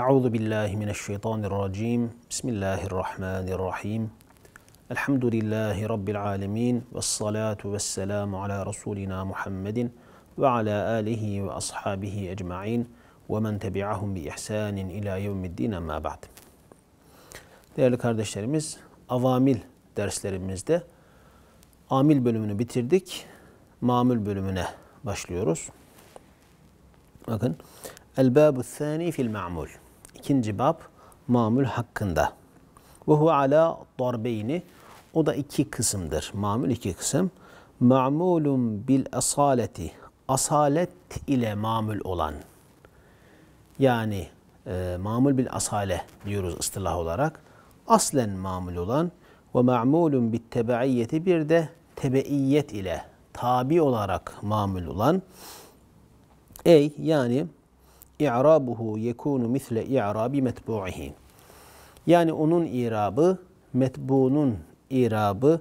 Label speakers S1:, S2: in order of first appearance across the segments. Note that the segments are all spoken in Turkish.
S1: Euzu billahi mineşşeytanirracim. Bismillahirrahmanirrahim. Elhamdülillahi rabbil alamin ve salatu vesselamu ala rasulina Muhammedin ve ala alihi ve ashabihi ecmaîn ve men tebi'ahum bi ihsanin ila yevmiddin emma ba'd. Değerli kardeşlerimiz, avamil derslerimizde amil bölümünü bitirdik. Mamül bölümüne başlıyoruz. Bakın. El babu thani fil ma'mul ikinci bab mamul hakkında. Ve huve ala darbeyni. O da iki kısımdır. Mamul iki kısım. Ma'mulun bil asaleti. Asalet ile mamul olan. Yani e, mamul bil asale diyoruz ıstılah olarak. Aslen mamul olan ve ma'mulun bit tebaiyeti bir de tebeiyet ile tabi olarak mamul olan. Ey yani İ'rabuhu yekunu misle i'rabi metbu'ihi. Yani onun irabı metbunun irabı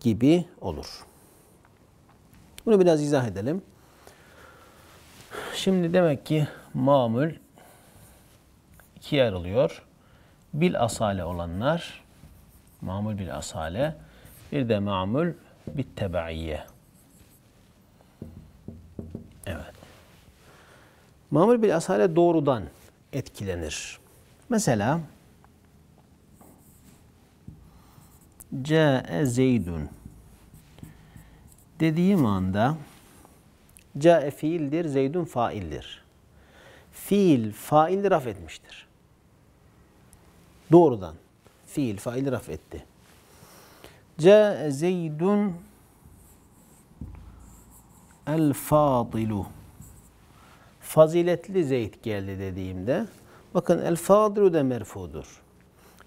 S1: gibi olur. Bunu biraz izah edelim. Şimdi demek ki mamül ikiye ayrılıyor. Bil asale olanlar, mamul bil asale, bir de mamul bit tebaiye mamur bil asale doğrudan etkilenir. Mesela Câ'e Zeydun dediğim anda Câ'e fiildir, Zeydun faildir. Fiil, fail raf etmiştir. Doğrudan. Fiil, fail raf etti. Câ'e Zeydun el-fâdilu faziletli zeyt geldi dediğimde bakın el fadru de merfudur.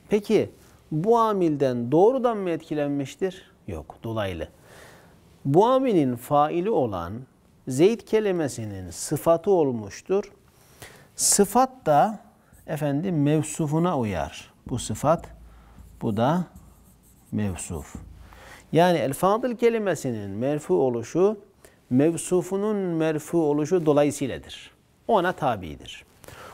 S1: Peki bu amilden doğrudan mı etkilenmiştir? Yok, dolaylı. Bu amilin faili olan zeyt kelimesinin sıfatı olmuştur. Sıfat da efendim mevsufuna uyar. Bu sıfat, bu da mevsuf. Yani el fadıl kelimesinin merfu oluşu mevsufunun merfu oluşu dolayısıyladır. Ona tabidir.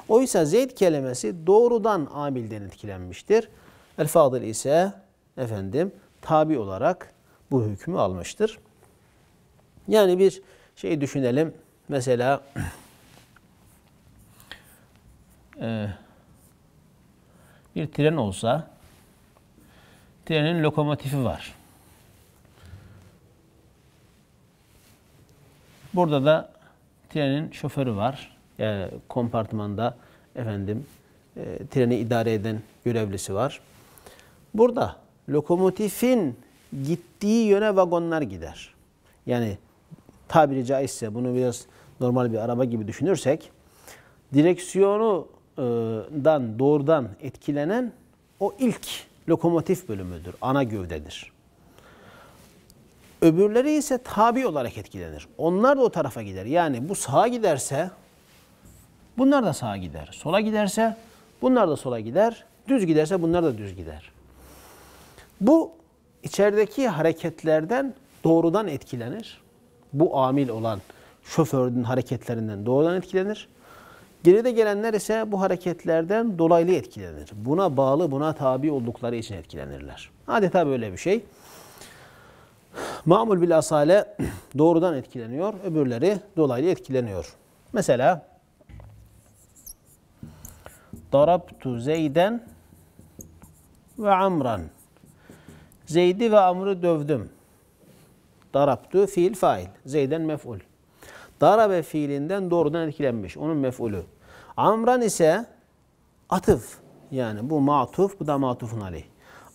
S1: Oysa Zeyd kelimesi doğrudan amilden etkilenmiştir. El Fadıl ise efendim tabi olarak bu hükmü almıştır. Yani bir şey düşünelim. Mesela e, bir tren olsa trenin lokomotifi var. Burada da trenin şoförü var. Yani kompartmanda efendim e, treni idare eden görevlisi var. Burada lokomotifin gittiği yöne vagonlar gider. Yani tabiri caizse bunu biraz normal bir araba gibi düşünürsek direksiyonu e, dan doğrudan etkilenen o ilk lokomotif bölümüdür. Ana gövdedir. Öbürleri ise tabi olarak etkilenir. Onlar da o tarafa gider. Yani bu sağa giderse bunlar da sağa gider. Sola giderse bunlar da sola gider. Düz giderse bunlar da düz gider. Bu içerideki hareketlerden doğrudan etkilenir. Bu amil olan şoförün hareketlerinden doğrudan etkilenir. Geride gelenler ise bu hareketlerden dolaylı etkilenir. Buna bağlı, buna tabi oldukları için etkilenirler. Adeta böyle bir şey. Mamul bil asale doğrudan etkileniyor, öbürleri dolaylı etkileniyor. Mesela Darabtu Zeyden ve Amran. Zeyd'i ve Amr'ı dövdüm. Darabtu fiil fail. Zeyden mef'ul. Darabe fiilinden doğrudan etkilenmiş. Onun mef'ulü. Amran ise atıf. Yani bu matuf, bu da matufun aleyh.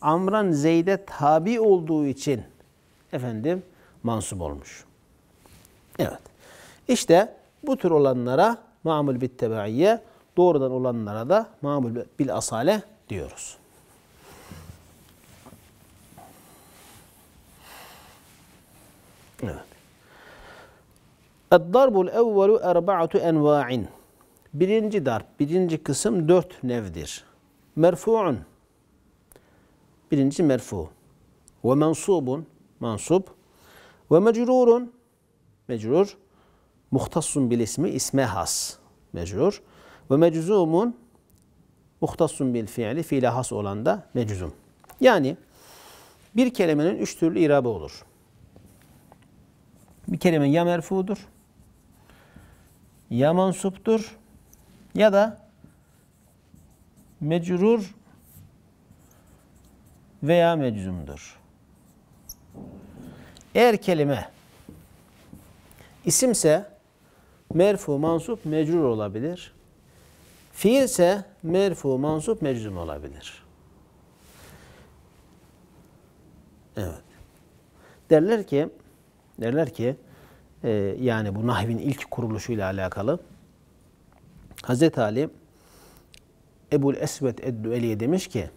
S1: Amran Zeyd'e tabi olduğu için efendim mansup olmuş. Evet. İşte bu tür olanlara mamul bit tebaiye, doğrudan olanlara da mamul bil asale diyoruz. Evet. Ed-darbul evvelu erba'atu enva'in. Birinci darp, birinci kısım dört nevdir. Merfu'un. Birinci merfu. Ve mensubun mansup. Ve mecrurun mecrur muhtasun bil ismi isme has mecrur. Ve meczumun muhtasun bil fiili fiile has olan da meczum. Yani bir kelimenin üç türlü irabı olur. Bir kelime ya merfudur, ya mansuptur ya da mecrur veya meczumdur. Eğer kelime isimse merfu, mansup, mecrur olabilir. Fiilse merfu, mansup, meczum olabilir. Evet. Derler ki derler ki e, yani bu nahvin ilk kuruluşuyla alakalı Hazreti Ali Ebu'l Esved Eddüeli'ye demiş ki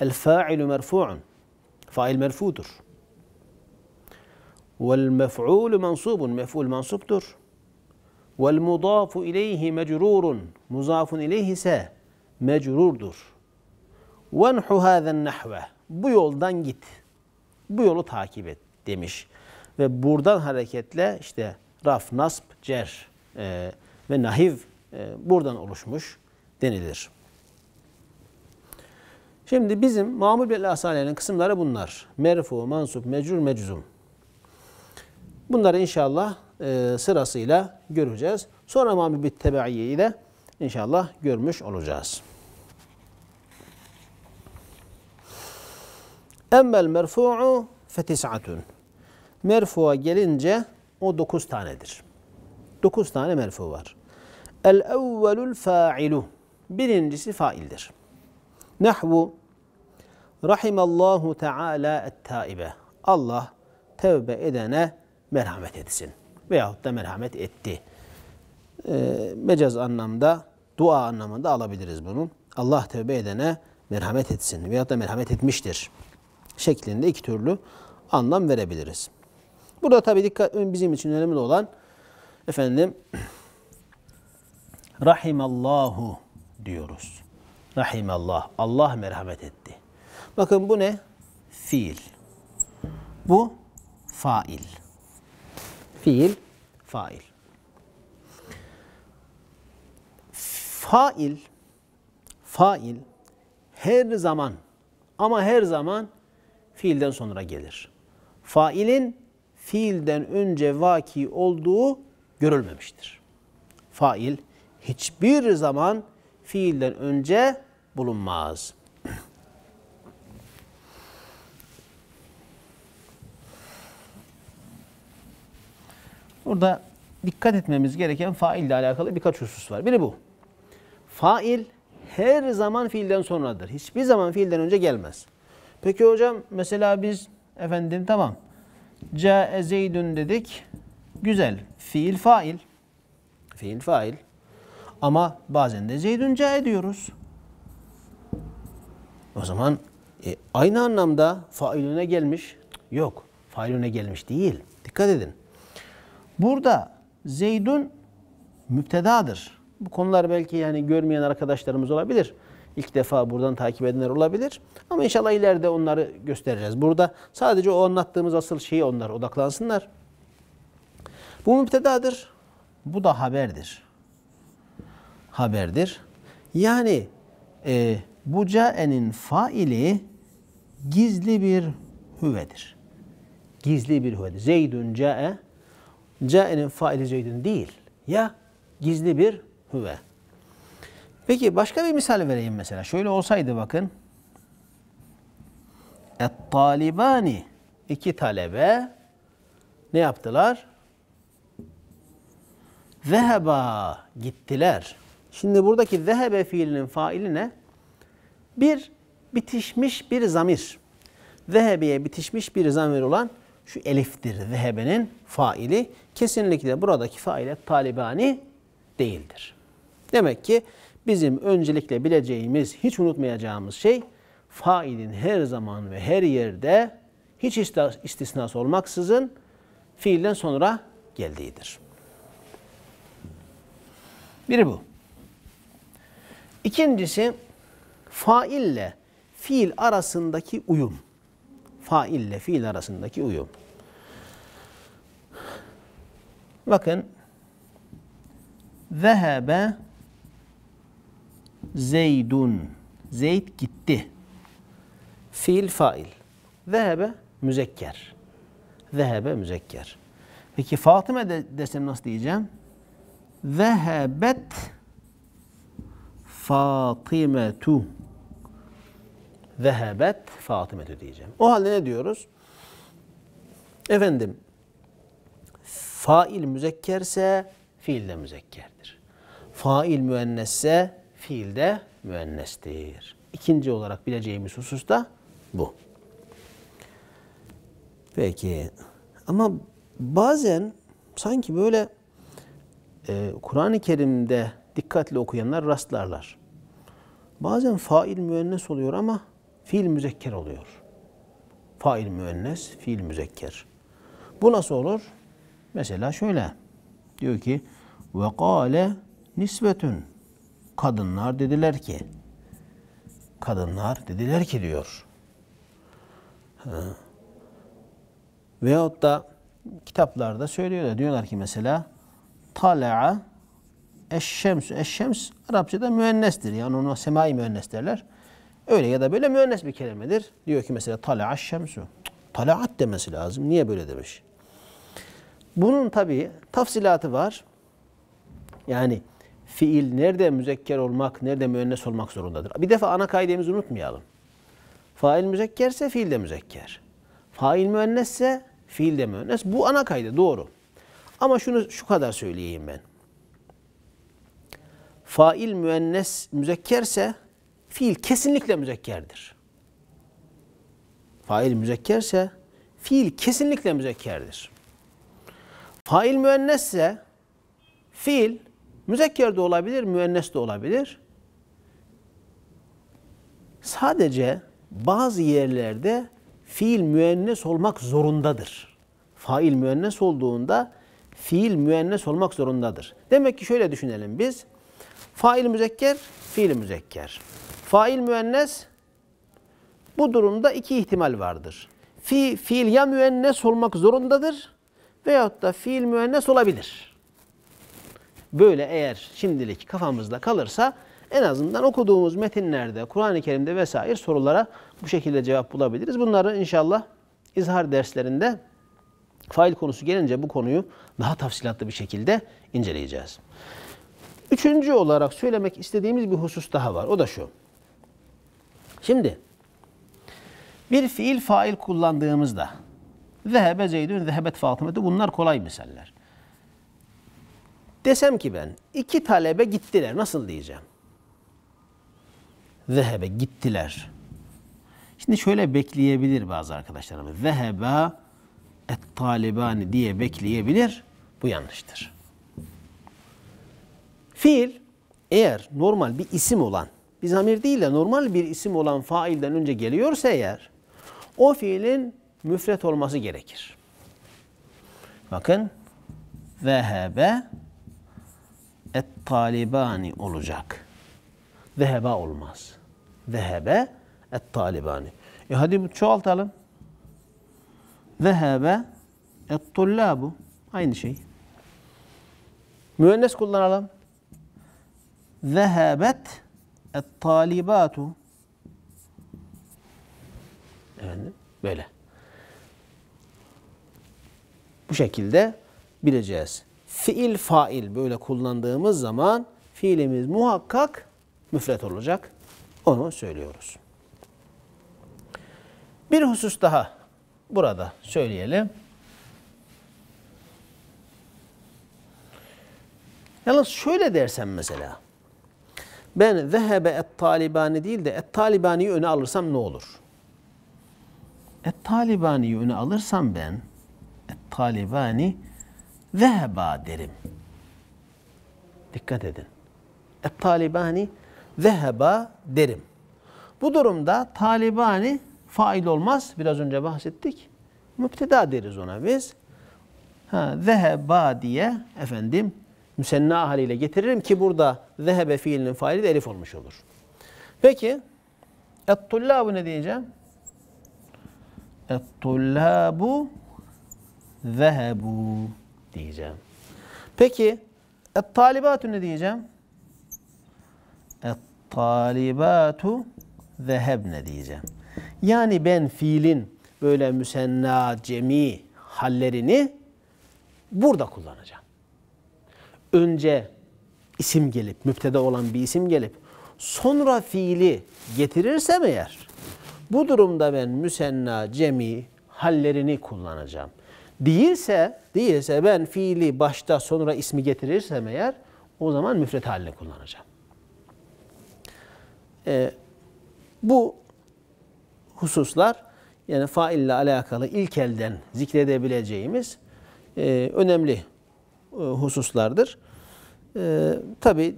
S1: El fa'ilu merfu'un fail merfudur. Vel mef'ulü mensubun. Mef'ul mansuptur. Vel mudafu ileyhi mecrurun. Muzafun ileyhi ise mecrurdur. Venhu hâzen nehve. Bu yoldan git. Bu yolu takip et demiş. Ve buradan hareketle işte raf, nasb, cer e, ve nahiv e, buradan oluşmuş denilir. Şimdi bizim Mahmud bil asanenin kısımları bunlar. Merfu, mansup, mecrur, meczum. Bunları inşallah e, sırasıyla göreceğiz. Sonra mami bir tebaiyeyi de inşallah görmüş olacağız. Emmel merfu'u fetis'atun. Merfu'a gelince o dokuz tanedir. Dokuz tane merfu var. El evvelul fa'ilu. Birincisi faildir. Nahvu Rahimallahu Teala et-taibe. Allah tevbe edene merhamet etsin. Veyahut da merhamet etti. E, mecaz anlamda, dua anlamında alabiliriz bunun. Allah tövbe edene merhamet etsin veyahut da merhamet etmiştir şeklinde iki türlü anlam verebiliriz. Burada tabii dikkat, bizim için önemli olan efendim rahimallahu diyoruz. Rahimallah. Allah merhamet etti. Bakın bu ne? Fiil. Bu fail fiil, fail. Fail, fail her zaman ama her zaman fiilden sonra gelir. Failin fiilden önce vaki olduğu görülmemiştir. Fail hiçbir zaman fiilden önce bulunmaz. Burada dikkat etmemiz gereken faille alakalı birkaç husus var. Biri bu. Fail her zaman fiilden sonradır. Hiçbir zaman fiilden önce gelmez. Peki hocam mesela biz efendim tamam. Ca'e zeydün dedik. Güzel. Fiil fail. Fiil fail. Ama bazen de zeydün ca'e diyoruz. O zaman e, aynı anlamda failüne gelmiş. Yok. Failüne gelmiş değil. Dikkat edin. Burada Zeydun müptedadır. Bu konular belki yani görmeyen arkadaşlarımız olabilir. İlk defa buradan takip edenler olabilir. Ama inşallah ileride onları göstereceğiz. Burada sadece o anlattığımız asıl şeyi onlar odaklansınlar. Bu müptedadır. Bu da haberdir. Haberdir. Yani e, bu caenin faili gizli bir hüvedir. Gizli bir hüvedir. Zeydun cae Cae'nin faili zeydin değil. Ya gizli bir hüve. Peki başka bir misal vereyim mesela. Şöyle olsaydı bakın. Et-talibani iki talebe ne yaptılar? Zeheba gittiler. Şimdi buradaki zehebe fiilinin faili ne? Bir bitişmiş bir zamir. Zehebe'ye bitişmiş bir zamir olan şu eliftir zehebenin faili. Kesinlikle buradaki faile talibani değildir. Demek ki bizim öncelikle bileceğimiz, hiç unutmayacağımız şey failin her zaman ve her yerde hiç istisnası olmaksızın fiilden sonra geldiğidir. Biri bu. İkincisi faille fiil arasındaki uyum faille fiil arasındaki uyum. Bakın Zehebe Zeydun Zeyd gitti. Fiil fail. Zehebe müzekker. Zehebe müzekker. Peki Fatıma de desem nasıl diyeceğim? Zehebet Fatimetu vehebet Fatime'de diyeceğim. O halde ne diyoruz? Efendim fail müzekkerse fiil de müzekkerdir. Fail müennesse fiil de müennestir. İkinci olarak bileceğimiz husus da bu. Peki ama bazen sanki böyle e, Kur'an-ı Kerim'de dikkatli okuyanlar rastlarlar. Bazen fail müennes oluyor ama fiil müzekker oluyor. Fail müennes, fiil müzekker. Bu nasıl olur? Mesela şöyle. Diyor ki ve kâle nisbetün. Kadınlar dediler ki. Kadınlar dediler ki diyor. Ha. Veyahut da kitaplarda söylüyorlar. Diyorlar ki mesela tala'a eşşems. Eşşems Arapçada müennestir. Yani ona semai müennes derler. Öyle ya da böyle müennes bir kelimedir. Diyor ki mesela tala'a şemsu. Tala'at demesi lazım. Niye böyle demiş? Bunun tabi tafsilatı var. Yani fiil nerede müzekker olmak, nerede müennes olmak zorundadır. Bir defa ana kaidemizi unutmayalım. Fail müzekkerse fiil de müzekker. Fail müennesse fiil de müennes. Bu ana kaydı doğru. Ama şunu şu kadar söyleyeyim ben. Fail müennes müzekkerse fiil kesinlikle müzekkerdir. Fail müzekkerse fiil kesinlikle müzekkerdir. Fail müennesse fiil müzekker de olabilir, müennes de olabilir. Sadece bazı yerlerde fiil müennes olmak zorundadır. Fail müennes olduğunda fiil müennes olmak zorundadır. Demek ki şöyle düşünelim biz. Fail müzekker, fiil müzekker. Fail müennes bu durumda iki ihtimal vardır. Fi, fiil ya müennes olmak zorundadır veyahut da fiil müennes olabilir. Böyle eğer şimdilik kafamızda kalırsa en azından okuduğumuz metinlerde, Kur'an-ı Kerim'de vesaire sorulara bu şekilde cevap bulabiliriz. Bunları inşallah izhar derslerinde fail konusu gelince bu konuyu daha tafsilatlı bir şekilde inceleyeceğiz. Üçüncü olarak söylemek istediğimiz bir husus daha var. O da şu. Şimdi bir fiil fail kullandığımızda Zehebe Zeydün, zehebet Fatıme'de bunlar kolay misaller. Desem ki ben iki talebe gittiler nasıl diyeceğim? Zehebe gittiler. Şimdi şöyle bekleyebilir bazı arkadaşlarımız. Zehebe et talibani diye bekleyebilir. Bu yanlıştır. Fiil eğer normal bir isim olan bir zamir değil de normal bir isim olan failden önce geliyorsa eğer o fiilin müfret olması gerekir. Bakın vehebe et talibani olacak. Vehebe olmaz. Vehebe et talibani. E hadi çoğaltalım. Vehebe et tullabu. Aynı şey. Müennes kullanalım. Zehebet Et-talibatu Efendim böyle. Bu şekilde bileceğiz. Fiil fail böyle kullandığımız zaman fiilimiz muhakkak müfret olacak. Onu söylüyoruz. Bir husus daha burada söyleyelim. Yalnız şöyle dersem mesela. Ben zehebe et talibani değil de et talibaniyi öne alırsam ne olur? Et talibaniyi öne alırsam ben et talibani zeheba derim. Dikkat edin. Et talibani zeheba derim. Bu durumda talibani fail olmaz. Biraz önce bahsettik. Müpteda deriz ona biz. Ha, zeheba diye efendim müsenna haliyle getiririm ki burada zehebe fiilinin faili de elif olmuş olur. Peki et-tullabu ne diyeceğim? Et-tullabu zehebu diyeceğim. Peki et-talibatu ne diyeceğim? Et-talibatu zehebne diyeceğim. Yani ben fiilin böyle müsenna, cemi hallerini burada kullanacağım önce isim gelip, müptede olan bir isim gelip sonra fiili getirirse eğer bu durumda ben müsenna, cemi hallerini kullanacağım. Değilse, değilse ben fiili başta sonra ismi getirirsem eğer o zaman müfret halini kullanacağım. Ee, bu hususlar yani faille alakalı ilk elden zikredebileceğimiz e, önemli e, hususlardır. E, Tabi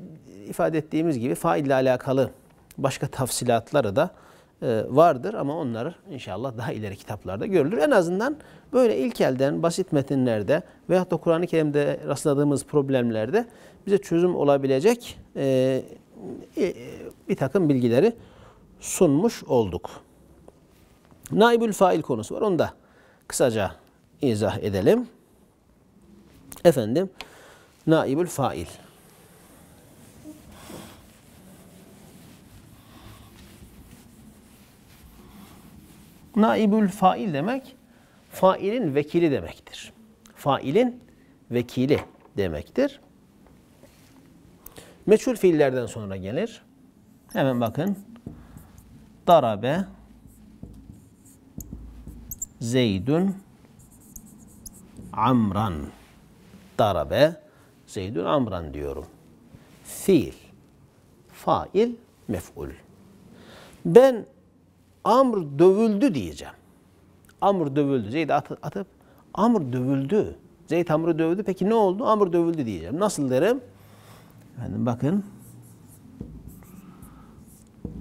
S1: ifade ettiğimiz gibi faille alakalı başka tafsilatları da e, vardır ama onlar inşallah daha ileri kitaplarda görülür. En azından böyle ilk elden basit metinlerde veyahut da Kur'an-ı Kerim'de rastladığımız problemlerde bize çözüm olabilecek e, e, bir takım bilgileri sunmuş olduk. Naibül fail konusu var. Onu da kısaca izah edelim. Efendim naibül fail. Naibül fail demek failin vekili demektir. Failin vekili demektir. Meçhul fiillerden sonra gelir. Hemen bakın. Darabe Zeydun Amran. Darabe zeydül Amran diyorum. Fiil, fail, mef'ul. Ben Amr dövüldü diyeceğim. Amr dövüldü. Zeyd atıp Amr dövüldü. Zeyd Amr'ı dövdü. Peki ne oldu? Amr dövüldü diyeceğim. Nasıl derim? Efendim bakın.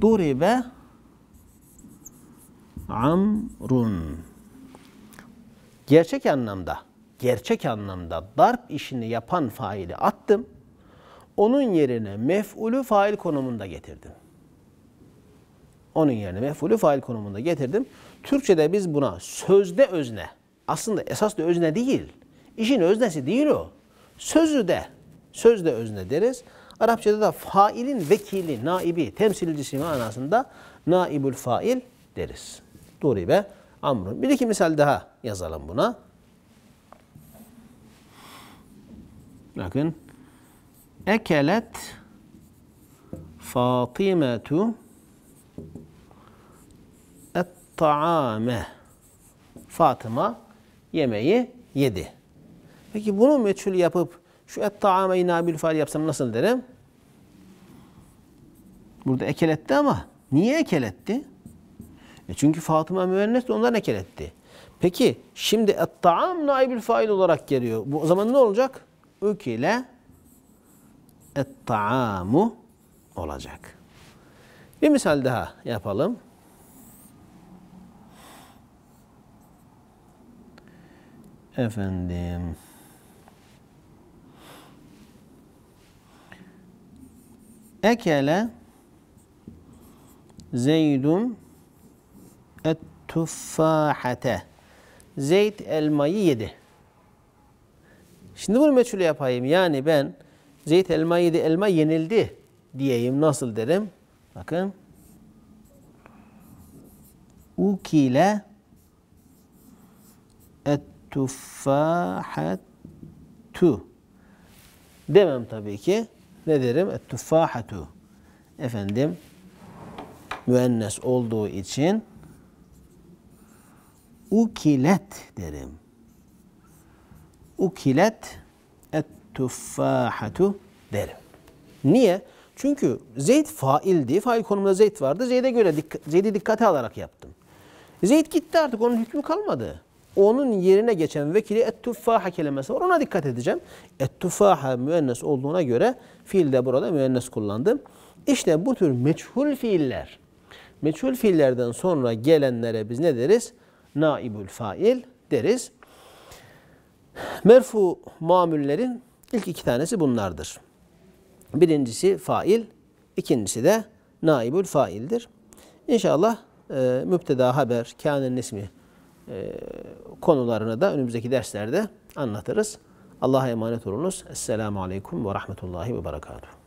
S1: Duribe Amrun. Gerçek anlamda gerçek anlamda darp işini yapan faili attım. Onun yerine mef'ulü fail konumunda getirdim. Onun yerine mef'ulü fail konumunda getirdim. Türkçe'de biz buna sözde özne, aslında esas da özne değil, İşin öznesi değil o. Sözü de, sözde özne deriz. Arapçada da failin vekili, naibi, temsilcisi manasında naibül fail deriz. Duribe amrun. Bir iki misal daha yazalım buna. Bakın. Ekelet Fatimetu et-ta'ame. Fatıma yemeği yedi. Peki bunu meçhul yapıp şu et-ta'ameyi nabil faal yapsam nasıl derim? Burada ekeletti ama niye ekeletti? E çünkü Fatıma müennes de ondan ekeletti. Peki şimdi et-ta'am naibül fail olarak geliyor. Bu o zaman ne olacak? Ükile et-ta'amu olacak. Bir misal daha yapalım. Efendim. Ekele Zeydun et-tuffahate. Zeyd elmayı yedi. Şimdi bunu meçhule yapayım. Yani ben zeyt elma yedi, elma yenildi diyeyim. Nasıl derim? Bakın. Ukile ettuffahattu. Demem tabii ki. Ne derim? Ettuffahattu. Efendim, müennes olduğu için ukilet derim ukilet et tuffahatu derim. Niye? Çünkü Zeyd faildi. Fail konumunda Zeyd vardı. Zeyd'e göre dik Zeyd'i dikkate alarak yaptım. Zeyd gitti artık onun hükmü kalmadı. Onun yerine geçen vekili ettuffaha kelimesi var. Ona dikkat edeceğim. Ettuffaha müennes olduğuna göre fiilde burada müennes kullandım. İşte bu tür meçhul fiiller. Meçhul fiillerden sonra gelenlere biz ne deriz? Naibül fail deriz. Merfu mamullerin ilk iki tanesi bunlardır. Birincisi fail, ikincisi de naibül faildir. İnşallah e, müpteda haber, kânenin ismi e, konularını da önümüzdeki derslerde anlatırız. Allah'a emanet olunuz. Esselamu Aleyküm ve Rahmetullahi ve Berekatuhu.